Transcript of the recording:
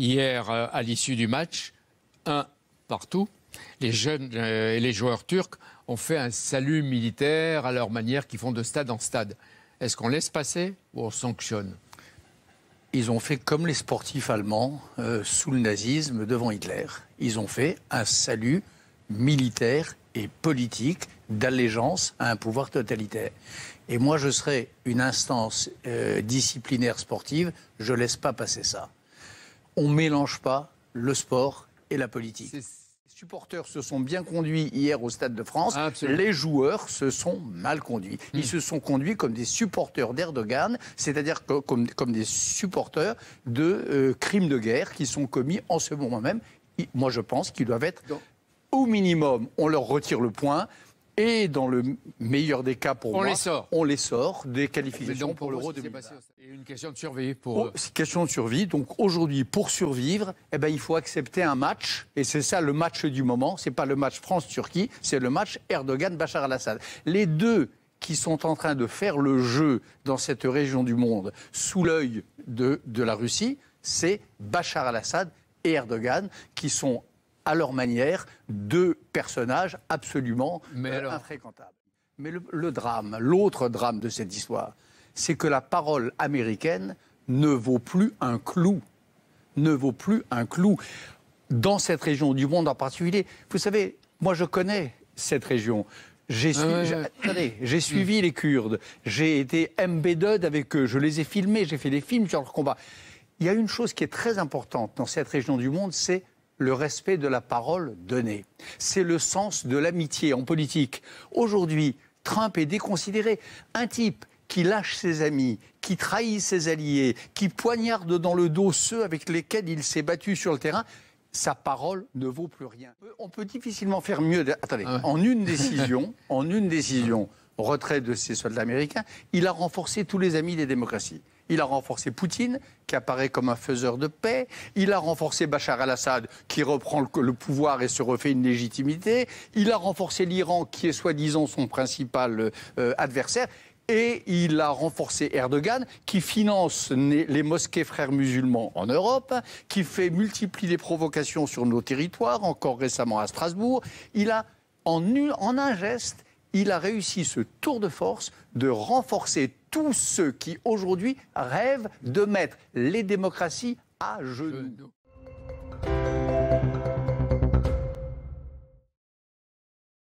Hier, euh, à l'issue du match, un partout, les jeunes euh, et les joueurs turcs ont fait un salut militaire à leur manière qu'ils font de stade en stade. Est-ce qu'on laisse passer ou on sanctionne Ils ont fait comme les sportifs allemands euh, sous le nazisme devant Hitler. Ils ont fait un salut militaire et politique d'allégeance à un pouvoir totalitaire. Et moi, je serai une instance disciplinaire sportive, je ne laisse pas passer ça on ne mélange pas le sport et la politique. Les supporters se sont bien conduits hier au Stade de France. les joueurs se sont mal conduits. Ils hmm. se sont conduits comme des supporters d'Erdogan, c'est-à-dire comme, des supporters de euh, crimes de guerre qui sont commis en ce moment même. Moi, je pense qu'ils doivent être, au minimum, on leur retire le point et dans le meilleur des cas, pour moi, les sort. on les sort des qualifications pour, l'Euro 2020. Et une question de survie pour. Oh, une question de survie. Donc aujourd'hui, pour survivre, eh ben, il faut accepter un match. Et c'est ça le match du moment. C'est pas le match France-Turquie, c'est le match Erdogan-Bachar al-Assad. Les deux qui sont en train de faire le jeu dans cette région du monde sous l'œil de, de la Russie, c'est Bachar al-Assad et Erdogan, qui sont à leur manière, deux personnages absolument euh, infréquentables. Mais le, drame, l'autre drame de cette histoire, c'est que la parole américaine ne vaut plus un clou. Ne vaut plus un clou. Dans cette région du monde en particulier, vous savez, moi je connais cette région. J'ai ah suivi hmm. les Kurdes, j'ai été embedded avec eux, je les ai filmés, j'ai fait des films sur leur combat. Il y a une chose qui est très importante dans cette région du monde, c'est le respect de la parole donnée. C'est le sens de l'amitié en politique. Aujourd'hui, Trump est déconsidéré. Un type qui lâche ses amis, qui trahit ses alliés, qui poignarde dans le dos ceux avec lesquels il s'est battu sur le terrain, sa parole ne vaut plus rien. On peut difficilement faire mieux. Attendez, ah en une décision, en une décision, retrait de ses soldats américains, il a renforcé tous les amis des démocraties. Il a renforcé Poutine, qui apparaît comme un faiseur de paix. Il a renforcé Bachar al-Assad, qui reprend le, pouvoir et se refait une légitimité. Il a renforcé l'Iran, qui est soi-disant son principal euh, adversaire. Et il a renforcé Erdogan, qui finance les mosquées frères musulmans en Europe, qui fait multiplier les provocations sur nos territoires, encore récemment à Strasbourg. Il a, en, en un geste, il a réussi ce tour de force de renforcer tous ceux qui aujourd'hui rêvent de mettre les démocraties à genoux.